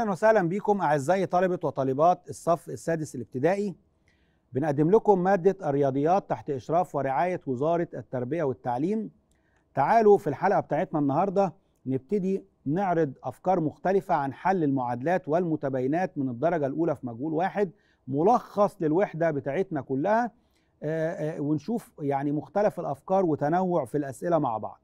اهلا وسهلا بكم اعزائي طلبه وطالبات الصف السادس الابتدائي بنقدم لكم ماده الرياضيات تحت اشراف ورعايه وزاره التربيه والتعليم تعالوا في الحلقه بتاعتنا النهارده نبتدي نعرض افكار مختلفه عن حل المعادلات والمتباينات من الدرجه الاولى في مجهول واحد ملخص للوحده بتاعتنا كلها آه، آه، ونشوف يعني مختلف الافكار وتنوع في الاسئله مع بعض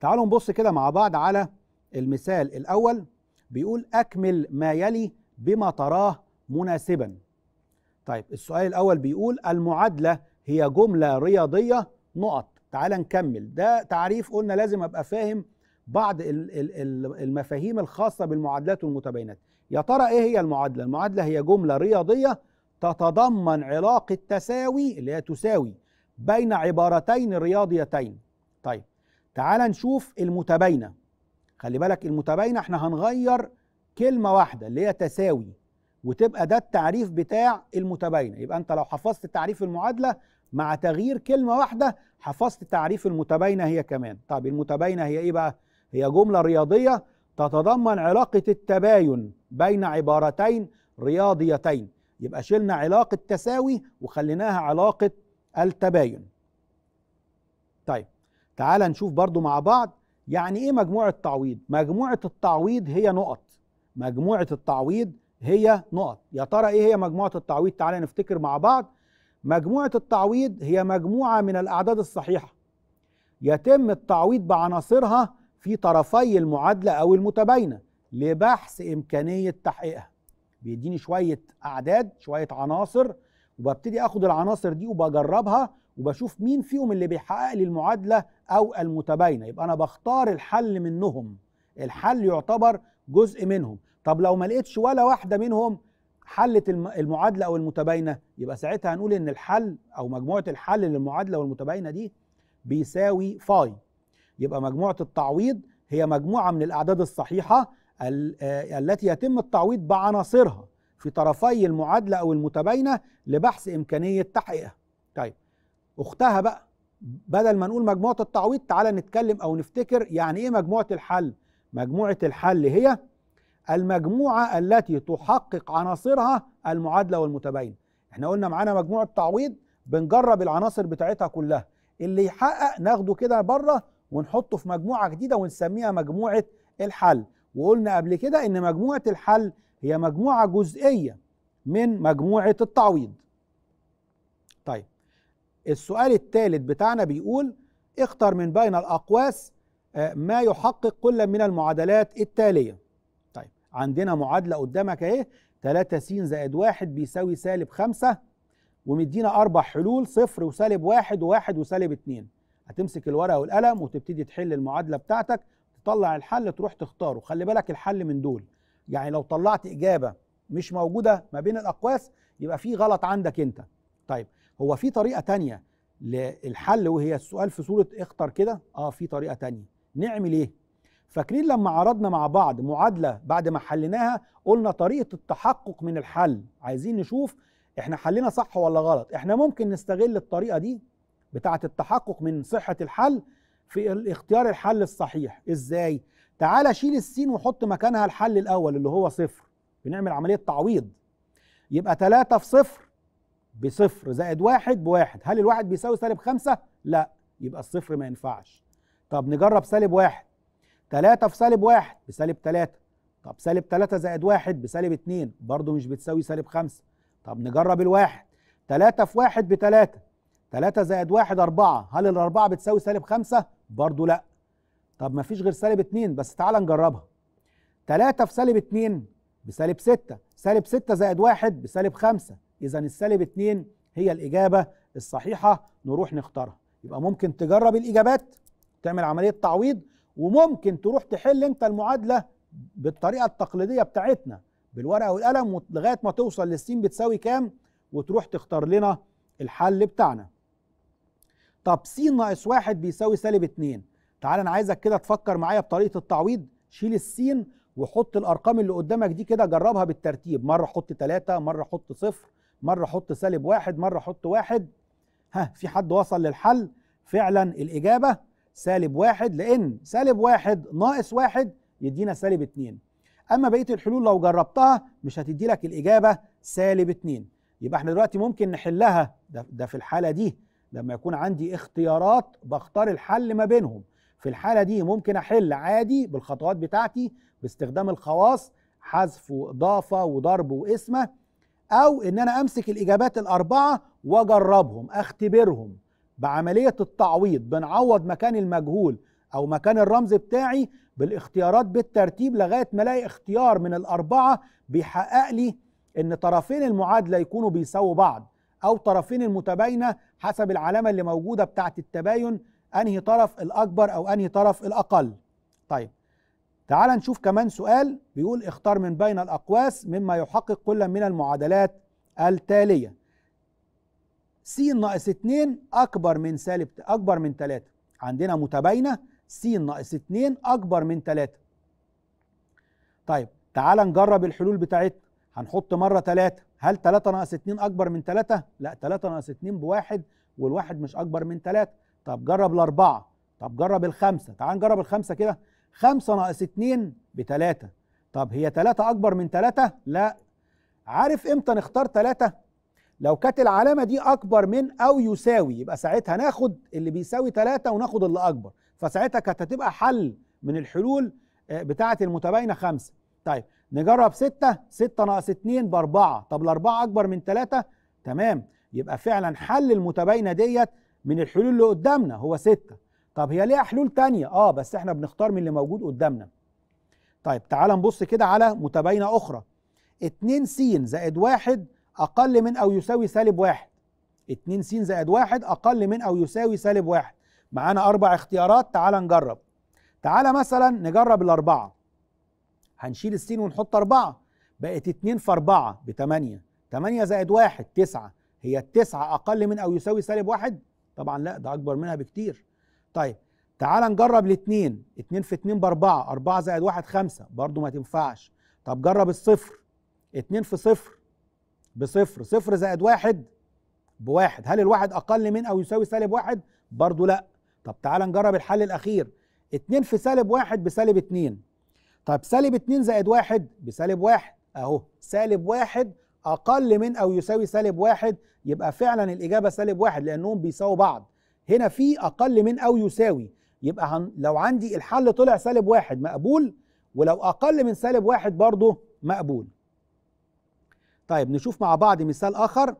تعالوا نبص كده مع بعض على المثال الاول بيقول أكمل ما يلي بما تراه مناسبا طيب السؤال الأول بيقول المعادلة هي جملة رياضية نقط تعال نكمل ده تعريف قلنا لازم أبقى فاهم بعض المفاهيم الخاصة بالمعادلات والمتباينات يا ترى إيه هي المعادلة؟ المعادلة هي جملة رياضية تتضمن علاقة تساوي اللي هي تساوي بين عبارتين رياضيتين طيب تعال نشوف المتباينة خلي بالك المتباينه احنا هنغير كلمه واحده اللي هي تساوي وتبقى ده التعريف بتاع المتباينه يبقى انت لو حفظت تعريف المعادله مع تغيير كلمه واحده حفظت تعريف المتباينه هي كمان طب المتباينه هي ايه بقى هي جمله رياضيه تتضمن علاقه التباين بين عبارتين رياضيتين يبقى شلنا علاقه تساوي وخليناها علاقه التباين طيب تعال نشوف برضو مع بعض يعني ايه مجموعه تعويض مجموعه التعويض هي نقط مجموعه التعويض هي نقط يا ترى ايه هي مجموعه التعويض تعالى نفتكر مع بعض مجموعه التعويض هي مجموعه من الاعداد الصحيحه يتم التعويض بعناصرها في طرفي المعادله او المتباينه لبحث امكانيه تحقيقها بيديني شويه اعداد شويه عناصر وببتدي اخد العناصر دي وبجربها وبشوف مين فيهم اللي بيحقق لي المعادله او المتباينه يبقى انا بختار الحل منهم الحل يعتبر جزء منهم طب لو ما لقيتش ولا واحده منهم حلت المعادله او المتباينه يبقى ساعتها هنقول ان الحل او مجموعه الحل للمعادله والمتباينه دي بيساوي فاي يبقى مجموعه التعويض هي مجموعه من الاعداد الصحيحه آه، التي يتم التعويض بعناصرها في طرفي المعادله او المتباينه لبحث امكانيه تحقيقها اختها بقى بدل ما نقول مجموعه التعويض تعالى نتكلم او نفتكر يعني ايه مجموعه الحل مجموعه الحل هي المجموعه التي تحقق عناصرها المعادله والمتباينه احنا قلنا معانا مجموعه تعويض بنجرب العناصر بتاعتها كلها اللي يحقق ناخده كده بره ونحطه في مجموعه جديده ونسميها مجموعه الحل وقلنا قبل كده ان مجموعه الحل هي مجموعه جزئيه من مجموعه التعويض السؤال الثالث بتاعنا بيقول اختر من بين الأقواس آه، ما يحقق كل من المعادلات التالية طيب عندنا معادلة قدامك اهي 3 س زائد 1 بيساوي سالب 5 ومدينا أربع حلول صفر وسالب 1 و1 وسالب 2 هتمسك الورقة والقلم وتبتدي تحل المعادلة بتاعتك تطلع الحل تروح تختاره خلي بالك الحل من دول يعني لو طلعت إجابة مش موجودة ما بين الأقواس يبقى في غلط عندك أنت طيب هو في طريقه تانية للحل وهي السؤال في صوره اختر كده اه في طريقه تانية نعمل ايه فاكرين لما عرضنا مع بعض معادله بعد ما حليناها قلنا طريقه التحقق من الحل عايزين نشوف احنا حلينا صح ولا غلط احنا ممكن نستغل الطريقه دي بتاعه التحقق من صحه الحل في اختيار الحل الصحيح ازاي تعالى شيل السين وحط مكانها الحل الاول اللي هو صفر بنعمل عمليه تعويض يبقى 3 في صفر بصفر زائد واحد بواحد هل الواحد بيساوي سالب خمسة؟ لا يبقى الصفر ما ينفعش طب نجرب سالب واحد تلاتة في سالب واحد بسالب تلاتة طب سالب تلاتة زائد واحد بسالب اتنين برضو مش بتساوي سالب خمسة طب نجرب الواحد تلاتة في واحد بتلاتة تلاتة زائد واحد أربعة هل الأربعة بتساوي سالب خمسة؟ برضو لا طب مفيش غير سالب اتنين بس تعالى نجربها تلاتة في سالب اتنين بسالب ستة سالب ستة زائد واحد بسالب خمسة اذا السالب 2 هي الاجابه الصحيحه نروح نختارها يبقى ممكن تجرب الاجابات تعمل عمليه تعويض وممكن تروح تحل انت المعادله بالطريقه التقليديه بتاعتنا بالورقه والقلم لغايه ما توصل للسين بتساوي كام وتروح تختار لنا الحل بتاعنا طب س ناقص واحد بيساوي سالب 2 تعال انا عايزك كده تفكر معايا بطريقه التعويض شيل السين وحط الارقام اللي قدامك دي كده جربها بالترتيب مره حط 3 مره حط صفر مره احط سالب واحد مره احط واحد ها في حد وصل للحل فعلا الاجابه سالب واحد لان سالب واحد ناقص واحد يدينا سالب اتنين اما بقيه الحلول لو جربتها مش هتدي لك الاجابه سالب اتنين يبقى احنا دلوقتي ممكن نحلها ده, ده في الحاله دي لما يكون عندي اختيارات بختار الحل ما بينهم في الحالة دي ممكن أحل عادي بالخطوات بتاعتي باستخدام الخواص حذف وإضافة وضرب وقسمة او ان انا امسك الاجابات الاربعه واجربهم اختبرهم بعمليه التعويض بنعوض مكان المجهول او مكان الرمز بتاعي بالاختيارات بالترتيب لغايه ما الاقي اختيار من الاربعه بيحقق لي ان طرفين المعادله يكونوا بيساووا بعض او طرفين المتباينه حسب العلامه اللي موجوده بتاعه التباين انهي طرف الاكبر او انهي طرف الاقل طيب تعال نشوف كمان سؤال بيقول اختار من بين الأقواس مما يحقق كل من المعادلات التالية س ناقص 2 أكبر من سالب أكبر من 3 عندنا متباينة س ناقص 2 أكبر من 3 طيب تعال نجرب الحلول بتاعتنا هنحط مرة 3 هل 3 ناقص 2 أكبر من 3؟ لا 3 ناقص 2 بواحد والواحد مش أكبر من 3 طب جرب الأربعة طب جرب الخمسة تعال نجرب الخمسة كده 5 ناقص 2 بتلاتة طب هي تلاتة أكبر من تلاتة؟ لا عارف إمتى نختار تلاتة؟ لو كانت العلامة دي أكبر من أو يساوي يبقى ساعتها ناخد اللي بيساوي تلاتة وناخد اللي أكبر فساعتها كانت هتبقى حل من الحلول آه، بتاعة المتباينة خمسة طيب نجرب ستة ستة ناقص اتنين بأربعة طب الأربعة أكبر من تلاتة تمام يبقى فعلا حل المتباينة ديت من الحلول اللي قدامنا هو ستة طب هي ليها حلول تانية اه بس احنا بنختار من اللي موجود قدامنا طيب تعال نبص كده على متباينة أخرى 2 س زائد 1 أقل من أو يساوي سالب 1 2 س زائد 1 أقل من أو يساوي سالب 1 معانا أربع اختيارات تعال نجرب تعال مثلا نجرب الأربعة هنشيل السين ونحط أربعة بقت 2 في 4 ب 8 8 زائد 1 9 هي التسعة أقل من أو يساوي سالب 1 طبعا لا ده أكبر منها بكتير طيب تعال نجرب الاثنين اثنين في اثنين باربعة اربعة زائد واحد خمسة برضو ما تنفعش طب جرب الصفر اثنين في صفر بصفر صفر زائد واحد بواحد هل الواحد اقل من او يساوي سالب واحد برضو لا طب تعال نجرب الحل الاخير اثنين في سالب واحد بسالب اثنين طب سالب اثنين زائد واحد بسالب واحد اهو سالب واحد اقل من او يساوي سالب واحد يبقى فعلا الاجابه سالب واحد لانهم بيساووا بعض هنا في اقل من او يساوي يبقى هن لو عندي الحل طلع سالب واحد مقبول ولو اقل من سالب واحد برضه مقبول طيب نشوف مع بعض مثال اخر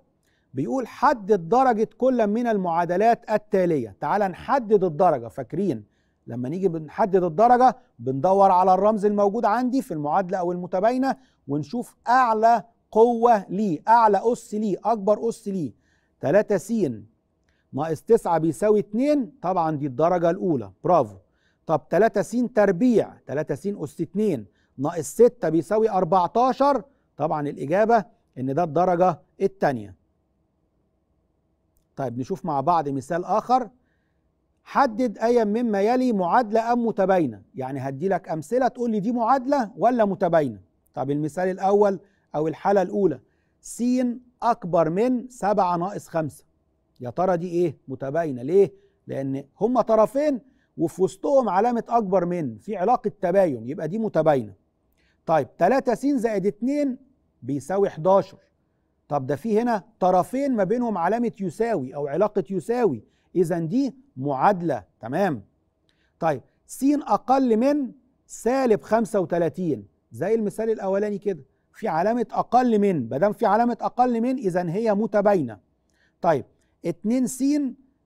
بيقول حدد درجة كل من المعادلات التالية تعال نحدد الدرجة فاكرين لما نيجي بنحدد الدرجة بندور على الرمز الموجود عندي في المعادلة أو المتباينة ونشوف أعلى قوة ليه أعلى أس ليه أكبر أس ليه 3 س ناقص 9 بيساوي 2 طبعا دي الدرجة الأولى برافو طب 3 س تربيع 3 س أس 2 ناقص 6 بيساوي 14 طبعا الإجابة إن ده الدرجة الثانية طيب نشوف مع بعض مثال آخر حدد أيا مما يلي معادلة أم متباينة يعني هدي لك أمثلة تقول لي دي معادلة ولا متباينة طب المثال الأول أو الحالة الأولى س أكبر من 7 ناقص 5 يا ترى دي ايه متباينه ليه لان هما طرفين وفي وسطهم علامه اكبر من في علاقه تباين يبقى دي متباينه طيب 3 س زائد 2 بيساوي 11 طب ده في هنا طرفين ما بينهم علامه يساوي او علاقه يساوي اذا دي معادله تمام طيب س اقل من سالب 35 زي المثال الاولاني كده في علامه اقل من ما دام في علامه اقل من اذا هي متباينه طيب 2 س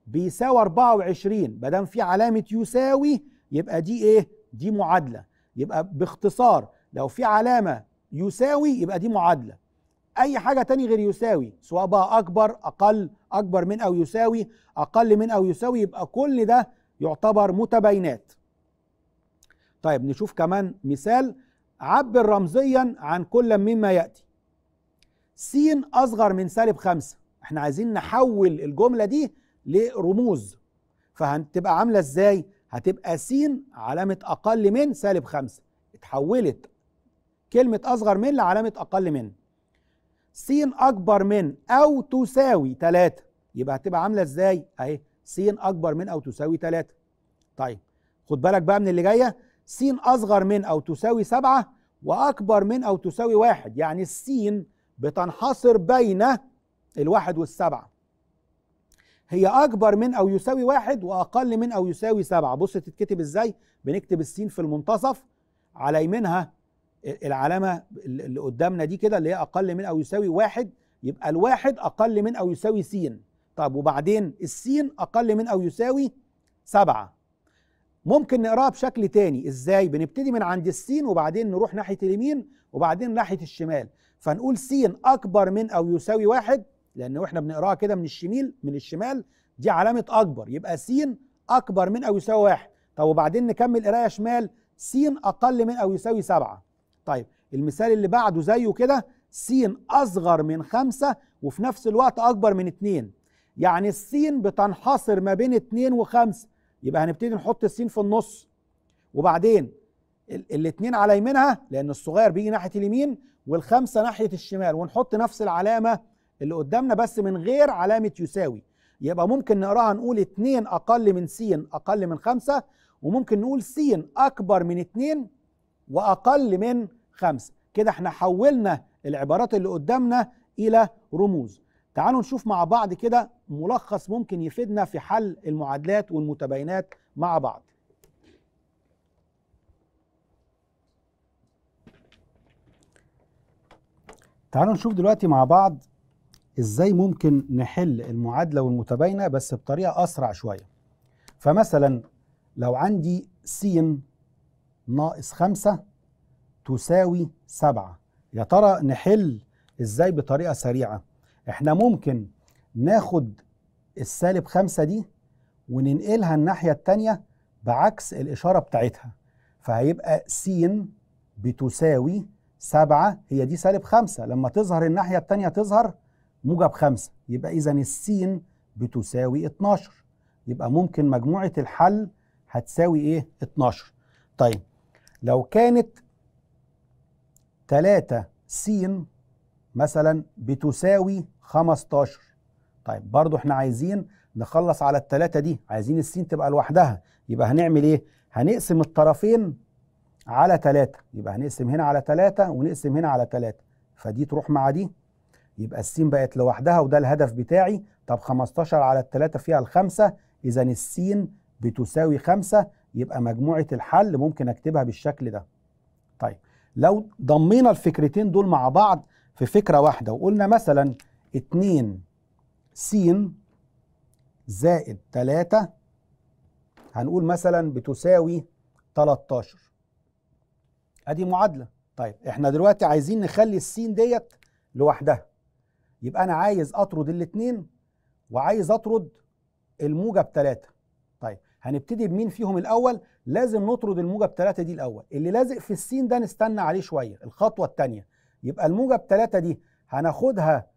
بيساوي 24 ما دام في علامه يساوي يبقى دي ايه دي معادله يبقى باختصار لو في علامه يساوي يبقى دي معادله اي حاجه تاني غير يساوي سواء بقى اكبر اقل اكبر من او يساوي اقل من او يساوي يبقى كل ده يعتبر متباينات طيب نشوف كمان مثال عبر رمزيا عن كل مما ياتي س اصغر من سالب خمسة احنا عايزين نحول الجملة دي لرموز فهتبقى عاملة ازاي؟ هتبقى س علامة أقل من سالب خمسة اتحولت كلمة أصغر من لعلامة أقل من س أكبر من أو تساوي تلاتة يبقى هتبقى عاملة ازاي؟ أهي س أكبر من أو تساوي تلاتة طيب خد بالك بقى من اللي جاية س أصغر من أو تساوي سبعة وأكبر من أو تساوي واحد يعني السين بتنحصر بين الواحد والسبعة هي أكبر من أو يساوي واحد وأقل من أو يساوي سبعة بص تتكتب إزاي بنكتب السين في المنتصف على يمينها العلامة اللي قدامنا دي كده اللي هي أقل من أو يساوي واحد يبقى الواحد أقل من أو يساوي سين طب وبعدين السين أقل من أو يساوي سبعة ممكن نقراها بشكل تاني إزاي بنبتدي من عند السين وبعدين نروح ناحية اليمين وبعدين ناحية الشمال فنقول س أكبر من أو يساوي واحد لان احنا بنقراها كده من الشميل من الشمال دي علامه اكبر يبقى س اكبر من او يساوي واحد طب وبعدين نكمل قرايه شمال س اقل من او يساوي سبعة طيب المثال اللي بعده زيه كده س اصغر من خمسة وفي نفس الوقت اكبر من اتنين يعني السين بتنحصر ما بين اتنين وخمسة يبقى هنبتدي نحط السين في النص وبعدين الاتنين على يمينها لان الصغير بيجي ناحيه اليمين والخمسه ناحيه الشمال ونحط نفس العلامه اللي قدامنا بس من غير علامة يساوي يبقى ممكن نقراها نقول 2 أقل من س أقل من 5 وممكن نقول س أكبر من 2 وأقل من 5 كده احنا حولنا العبارات اللي قدامنا إلى رموز تعالوا نشوف مع بعض كده ملخص ممكن يفيدنا في حل المعادلات والمتباينات مع بعض تعالوا نشوف دلوقتي مع بعض ازاي ممكن نحل المعادله والمتباينه بس بطريقه اسرع شويه فمثلا لو عندي س ناقص خمسة تساوي سبعة يا ترى نحل ازاي بطريقة سريعة احنا ممكن ناخد السالب خمسة دي وننقلها الناحية التانية بعكس الإشارة بتاعتها فهيبقى س بتساوي سبعة هي دي سالب خمسة لما تظهر الناحية التانية تظهر موجب خمسة يبقى إذا السين بتساوي 12 يبقى ممكن مجموعة الحل هتساوي إيه؟ 12 طيب لو كانت 3 س مثلا بتساوي 15 طيب برضو احنا عايزين نخلص على التلاتة دي عايزين السين تبقى لوحدها يبقى هنعمل ايه هنقسم الطرفين على تلاتة يبقى هنقسم هنا على تلاتة ونقسم هنا على تلاتة فدي تروح مع دي يبقى السين بقت لوحدها وده الهدف بتاعي طب 15 على التلاتة فيها الخمسة إذا السين بتساوي خمسة يبقى مجموعة الحل ممكن أكتبها بالشكل ده طيب لو ضمينا الفكرتين دول مع بعض في فكرة واحدة وقلنا مثلا 2 س زائد 3 هنقول مثلا بتساوي 13 ادي معادلة طيب احنا دلوقتي عايزين نخلي السين ديت لوحدها يبقى انا عايز اطرد الاثنين وعايز اطرد الموجه بثلاثه طيب هنبتدي بمين فيهم الاول لازم نطرد الموجه بثلاثه دي الاول اللي لازق في السين ده نستنى عليه شويه الخطوه الثانيه يبقى الموجه بثلاثه دي هناخدها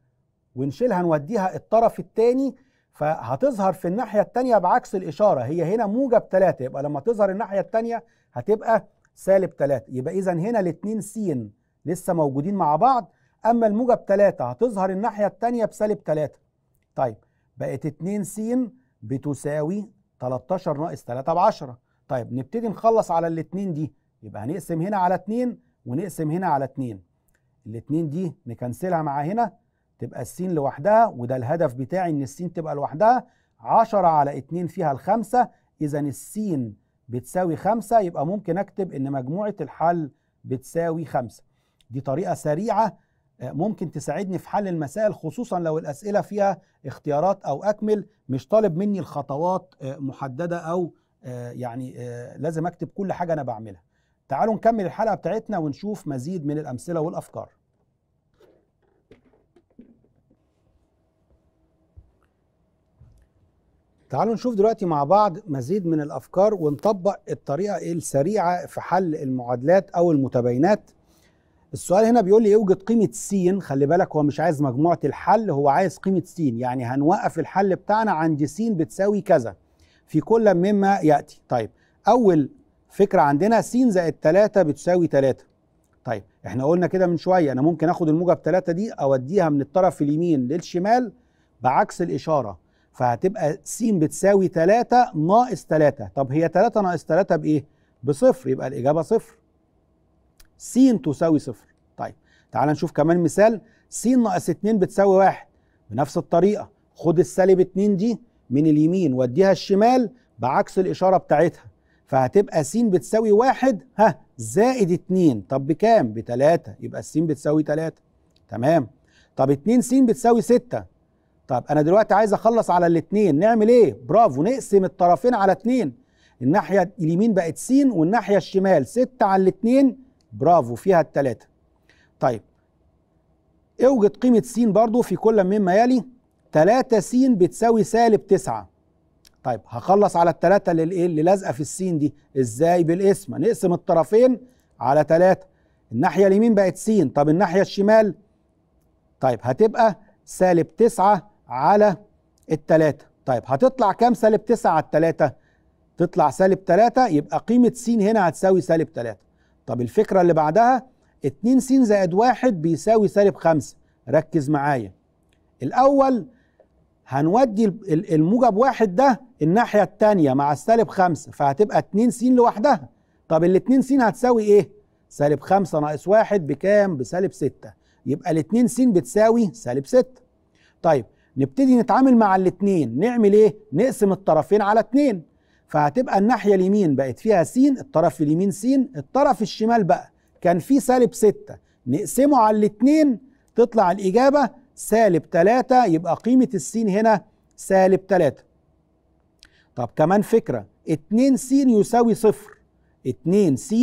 ونشيلها نوديها الطرف الثاني فهتظهر في الناحيه الثانيه بعكس الاشاره هي هنا موجه بثلاثه يبقى لما تظهر الناحيه الثانيه هتبقى سالب ثلاثه يبقى اذا هنا الاثنين س لسه موجودين مع بعض اما الموجب 3 هتظهر الناحيه الثانيه بسالب 3 طيب بقت 2 س بتساوي 13 ناقص 3 ب 10 طيب نبتدي نخلص على الاثنين دي يبقى هنقسم هنا على 2 ونقسم هنا على 2 الاثنين دي نكنسلها مع هنا تبقى س لوحدها وده الهدف بتاعي ان السين تبقى لوحدها 10 على 2 فيها الخمسة اذا السين بتساوي 5 يبقى ممكن اكتب ان مجموعة الحل بتساوي 5 دي طريقة سريعة ممكن تساعدني في حل المسائل خصوصا لو الاسئله فيها اختيارات او اكمل مش طالب مني الخطوات آه، محدده او آه، يعني آه، لازم اكتب كل حاجه انا بعملها تعالوا نكمل الحلقه بتاعتنا ونشوف مزيد من الامثله والافكار تعالوا نشوف دلوقتي مع بعض مزيد من الافكار ونطبق الطريقه السريعه في حل المعادلات او المتباينات السؤال هنا بيقول لي يوجد قيمة س خلي بالك هو مش عايز مجموعة الحل هو عايز قيمة س يعني هنوقف الحل بتاعنا عند س بتساوي كذا في كل مما يأتي طيب أول فكرة عندنا س زائد 3 بتساوي 3 طيب احنا قلنا كده من شوية أنا ممكن آخد الموجب 3 دي أوديها من الطرف اليمين للشمال بعكس الإشارة فهتبقى س بتساوي 3 ناقص 3 طب هي 3 ناقص 3 بإيه؟ بصفر يبقى الإجابة صفر س تساوي صفر طيب تعال نشوف كمان مثال س ناقص 2 بتساوي واحد بنفس الطريقة خد السالب 2 دي من اليمين وديها الشمال بعكس الإشارة بتاعتها فهتبقى س بتساوي واحد ها زائد 2 طب بكام؟ بتلاتة يبقى س بتساوي 3 تمام طب 2 س بتساوي 6 طب انا دلوقتي عايز اخلص على الاثنين نعمل ايه برافو نقسم الطرفين على اثنين الناحيه اليمين بقت س والناحيه الشمال 6 على الاثنين برافو فيها التلاتة طيب اوجد قيمة س برضو في كل مما يلي 3 س بتساوي سالب 9 طيب هخلص على التلاتة اللي اللي لازقة في السين دي ازاي بالقسمة نقسم الطرفين على تلاتة الناحية اليمين بقت س طب الناحية الشمال طيب هتبقى سالب 9 على التلاتة طيب هتطلع كام سالب 9 على التلاتة؟ تطلع سالب 3 يبقى قيمة س هنا هتساوي سالب 3 طب الفكرة اللي بعدها 2 س زائد 1 بيساوي سالب 5 ركز معايا الأول هنودي الموجب واحد ده الناحية التانية مع السالب 5 فهتبقى 2 س لوحدها طب ال 2 س هتساوي إيه؟ سالب 5 ناقص 1 بكام؟ بسالب 6 يبقى ال 2 س بتساوي سالب 6 طيب نبتدي نتعامل مع الاثنين نعمل ايه نقسم الطرفين على اتنين فهتبقى الناحيه اليمين بقت فيها س الطرف اليمين س الطرف الشمال بقى كان فيه سالب 6 نقسمه على الاثنين تطلع الاجابه سالب 3 يبقى قيمه السين هنا سالب 3 طب كمان فكره 2 س يساوي صفر 2 س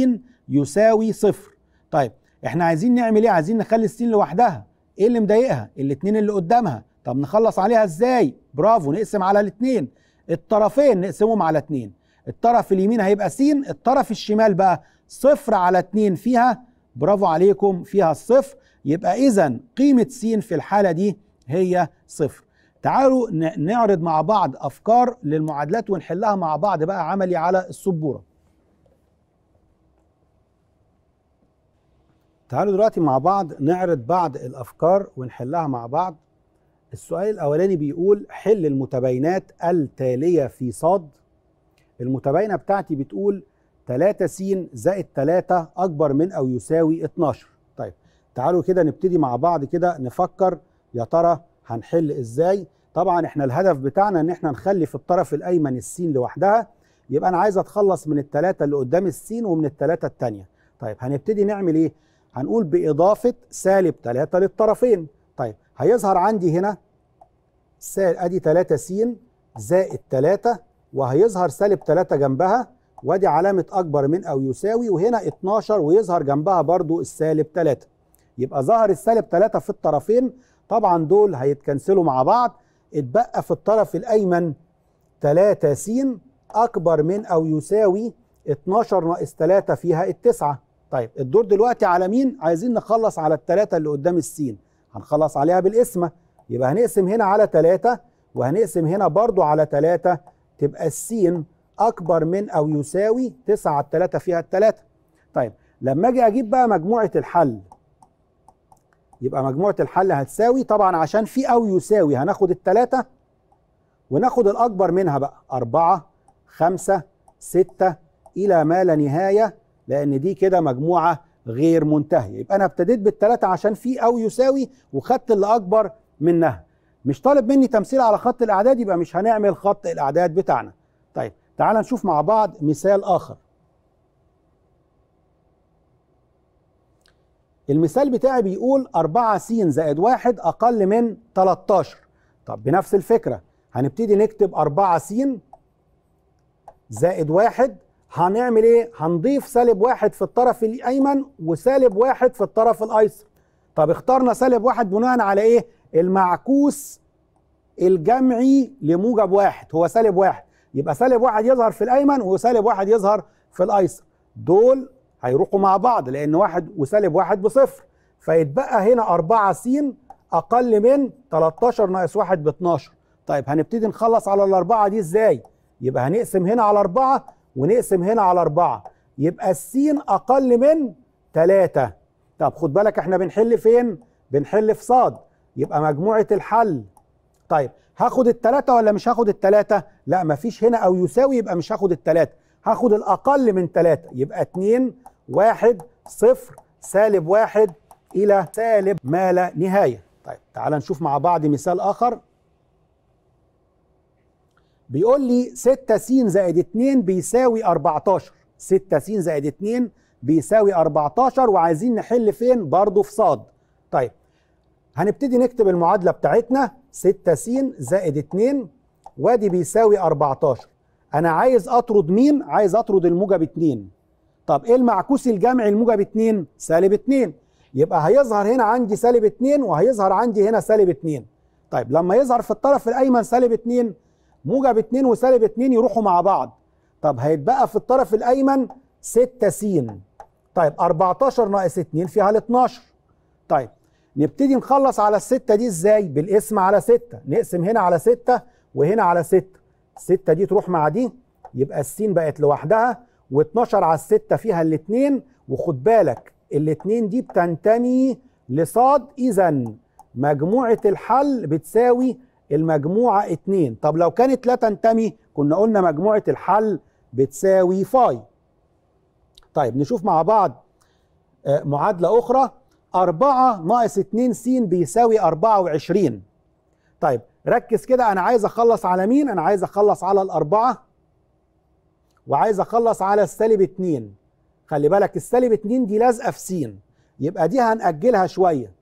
يساوي صفر طيب احنا عايزين نعمل ايه عايزين نخلي السين لوحدها ايه اللي مضايقها الاثنين اللي قدامها طب نخلص عليها ازاي برافو نقسم على الاثنين الطرفين نقسمهم على اتنين الطرف اليمين هيبقى س الطرف الشمال بقى صفر على اتنين فيها برافو عليكم فيها الصفر يبقى إذا قيمة س في الحالة دي هي صفر تعالوا نعرض مع بعض أفكار للمعادلات ونحلها مع بعض بقى عملي على السبورة تعالوا دلوقتي مع بعض نعرض بعض الأفكار ونحلها مع بعض السؤال الاولاني بيقول حل المتباينات التاليه في صاد المتباينه بتاعتي بتقول 3 س زائد 3 اكبر من او يساوي 12 طيب تعالوا كده نبتدي مع بعض كده نفكر يا ترى هنحل ازاي طبعا احنا الهدف بتاعنا ان احنا نخلي في الطرف الايمن السين لوحدها يبقى انا عايز اتخلص من الثلاثه اللي قدام السين ومن الثلاثه الثانيه طيب هنبتدي نعمل ايه هنقول باضافه سالب 3 للطرفين طيب هيظهر عندي هنا سال ادي 3 س زائد 3 وهيظهر سالب 3 جنبها وادي علامة أكبر من أو يساوي وهنا 12 ويظهر جنبها برضو السالب 3 يبقى ظهر السالب 3 في الطرفين طبعا دول هيتكنسلوا مع بعض اتبقى في الطرف الأيمن 3 س أكبر من أو يساوي 12 ناقص 3 فيها التسعة طيب الدور دلوقتي على مين؟ عايزين نخلص على الثلاثة اللي قدام السين هنخلص عليها بالقسمة يبقى هنقسم هنا على 3 وهنقسم هنا برضو على 3 تبقى السين أكبر من أو يساوي 9 على 3 فيها التلاتة طيب لما أجي أجيب بقى مجموعة الحل يبقى مجموعة الحل هتساوي طبعا عشان في أو يساوي هناخد التلاتة وناخد الأكبر منها بقى أربعة خمسة ستة إلى ما لا نهاية لأن دي كده مجموعة غير منتهيه يبقى انا ابتديت بالثلاثه عشان في او يساوي وخدت اللي اكبر منها مش طالب مني تمثيل على خط الاعداد يبقى مش هنعمل خط الاعداد بتاعنا طيب تعال نشوف مع بعض مثال اخر المثال بتاعي بيقول 4 س زائد 1 اقل من 13 طب بنفس الفكره هنبتدي نكتب 4 س زائد 1 هنعمل ايه هنضيف سالب واحد في الطرف الايمن وسالب واحد في الطرف الايسر طب اخترنا سالب واحد بناء على ايه المعكوس الجمعي لموجب واحد هو سالب واحد يبقى سالب واحد يظهر في الايمن وسالب واحد يظهر في الايسر دول هيروحوا مع بعض لان واحد وسالب واحد بصفر فيتبقى هنا 4 س اقل من 13 ناقص واحد ب 12 طيب هنبتدي نخلص على الاربعه دي ازاي يبقى هنقسم هنا على اربعه ونقسم هنا على أربعة يبقى السين أقل من تلاتة طب خد بالك احنا بنحل فين؟ بنحل في صاد يبقى مجموعة الحل طيب هاخد التلاتة ولا مش هاخد التلاتة؟ لا مفيش هنا أو يساوي يبقى مش هاخد التلاتة هاخد الأقل من تلاتة يبقى اتنين واحد صفر سالب واحد إلى سالب ما لا نهاية طيب تعال نشوف مع بعض مثال آخر بيقول لي 6 س زائد 2 بيساوي 14 6 س زائد 2 بيساوي 14 وعايزين نحل فين برضه في صاد طيب هنبتدي نكتب المعادله بتاعتنا 6 س زائد 2 وادي بيساوي 14 انا عايز اطرد مين عايز اطرد الموجب 2 طب ايه المعكوس الجمعي الموجب 2 سالب 2 يبقى هيظهر هنا عندي سالب 2 وهيظهر عندي هنا سالب 2 طيب لما يظهر في الطرف الايمن سالب 2 موجب 2 وسالب 2 يروحوا مع بعض طب هيتبقى في الطرف الايمن 6 س طيب 14 ناقص 2 فيها ال 12 طيب نبتدي نخلص على الستة دي ازاي بالقسم على ستة نقسم هنا على ستة وهنا على ستة الستة دي تروح مع دي يبقى السين بقت لوحدها و12 على الستة فيها 2 وخد بالك 2 دي بتنتمي لصاد اذا مجموعة الحل بتساوي المجموعة اتنين طب لو كانت لا تنتمي كنا قلنا مجموعة الحل بتساوي فاي طيب نشوف مع بعض آه، معادلة أخرى 4 ناقص 2 س بيساوي 24 طيب ركز كده أنا عايز أخلص على مين؟ أنا عايز أخلص على الأربعة وعايز أخلص على السالب 2 خلي بالك السالب 2 دي لازقة في س يبقى دي هنأجلها شوية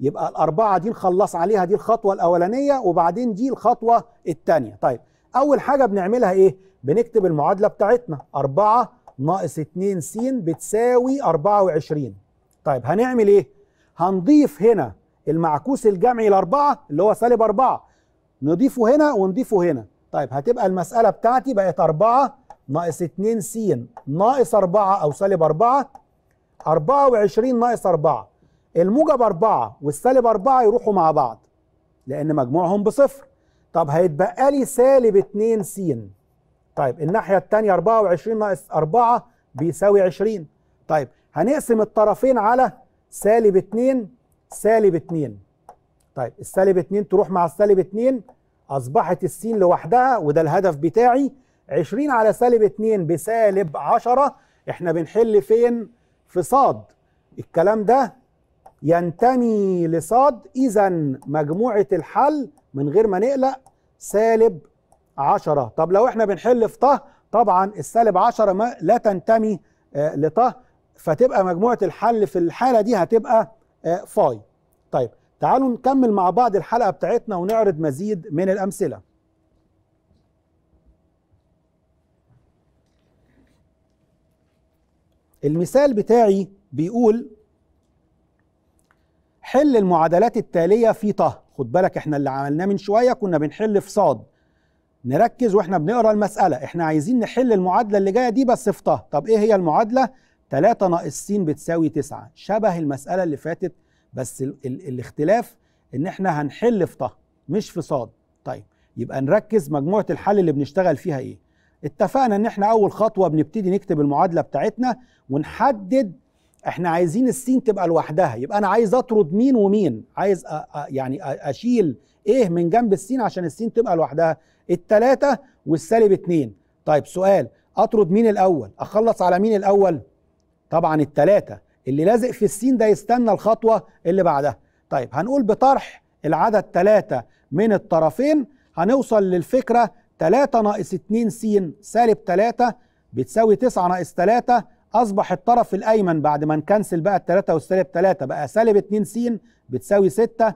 يبقى الأربعة دي نخلص عليها دي الخطوة الأولانية وبعدين دي الخطوة الثانية طيب أول حاجة بنعملها إيه؟ بنكتب المعادلة بتاعتنا 4 ناقص 2 س بتساوي 24 طيب هنعمل إيه؟ هنضيف هنا المعكوس الجمعي لأربعة اللي هو سالب أربعة نضيفه هنا ونضيفه هنا طيب هتبقى المسألة بتاعتي بقت 4 ناقص 2 س ناقص 4 أو سالب 4 24 ناقص 4 الموجب أربعة والسالب أربعة يروحوا مع بعض لأن مجموعهم بصفر طب هيتبقى لي سالب 2 س طيب الناحية التانية 24 ناقص 4 بيساوي 20 طيب هنقسم الطرفين على سالب 2 سالب 2 طيب السالب 2 تروح مع السالب 2 أصبحت السين لوحدها وده الهدف بتاعي 20 على سالب 2 بسالب 10 احنا بنحل فين؟ في صاد الكلام ده ينتمي لصاد إذا مجموعة الحل من غير ما نقلق سالب 10 طب لو احنا بنحل في طه طبعا السالب 10 ما لا تنتمي آه، لطه فتبقى مجموعة الحل في الحالة دي هتبقى آه، فاي طيب تعالوا نكمل مع بعض الحلقة بتاعتنا ونعرض مزيد من الأمثلة المثال بتاعي بيقول حل المعادلات التاليه في طه خد بالك احنا اللي عملناه من شويه كنا بنحل في صاد نركز واحنا بنقرا المساله احنا عايزين نحل المعادله اللي جايه دي بس في طه طب ايه هي المعادله 3 ناقص س بتساوي 9 شبه المساله اللي فاتت بس ال ال الاختلاف ان احنا هنحل في طه مش في صاد طيب يبقى نركز مجموعه الحل اللي بنشتغل فيها ايه اتفقنا ان احنا اول خطوه بنبتدي نكتب المعادله بتاعتنا ونحدد احنا عايزين السين تبقى لوحدها يبقى انا عايز اطرد مين ومين عايز أ... أ... يعني اشيل ايه من جنب السين عشان السين تبقى لوحدها التلاتة والسالب اتنين طيب سؤال اطرد مين الاول اخلص على مين الاول طبعا التلاتة اللي لازق في السين ده يستنى الخطوة اللي بعدها طيب هنقول بطرح العدد تلاتة من الطرفين هنوصل للفكرة 3 ناقص اتنين سين سالب تلاتة بتساوي 9 ناقص تلاتة اصبح الطرف الايمن بعد ما نكنسل بقى الثلاثة والسالب 3 بقى سالب 2 س بتساوي 6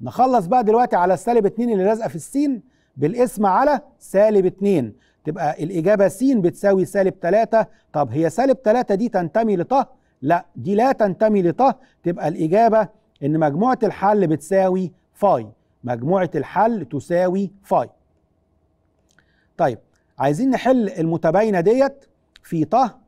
نخلص بقى دلوقتي على السالب 2 اللي لازقه في السين بالقسم على سالب 2 تبقى الاجابه س بتساوي سالب 3 طب هي سالب 3 دي تنتمي لطه لا دي لا تنتمي لطه تبقى الاجابه ان مجموعه الحل بتساوي فاي مجموعه الحل تساوي فاي طيب عايزين نحل المتباينه ديت في طه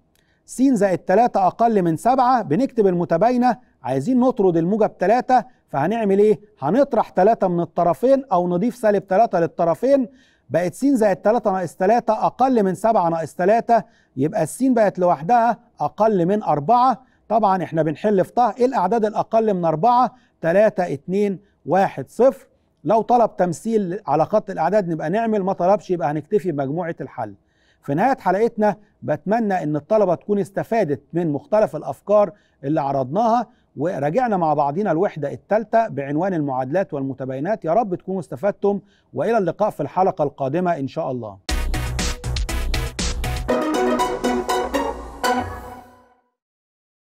س زائد 3 أقل من 7 بنكتب المتباينة عايزين نطرد الموجب 3 فهنعمل إيه؟ هنطرح 3 من الطرفين أو نضيف سالب 3 للطرفين بقت س زائد 3 ناقص 3 أقل من 7 ناقص 3 يبقى الس بقت لوحدها أقل من 4 طبعا احنا بنحل في طه ايه الأعداد الأقل من 4 3 2 1 0 لو طلب تمثيل علاقات الأعداد نبقى نعمل ما طلبش يبقى هنكتفي بمجموعة الحل في نهاية حلقتنا بتمنى أن الطلبة تكون استفادت من مختلف الأفكار اللي عرضناها وراجعنا مع بعضنا الوحدة الثالثة بعنوان المعادلات والمتباينات يا رب تكونوا استفدتم وإلى اللقاء في الحلقة القادمة إن شاء الله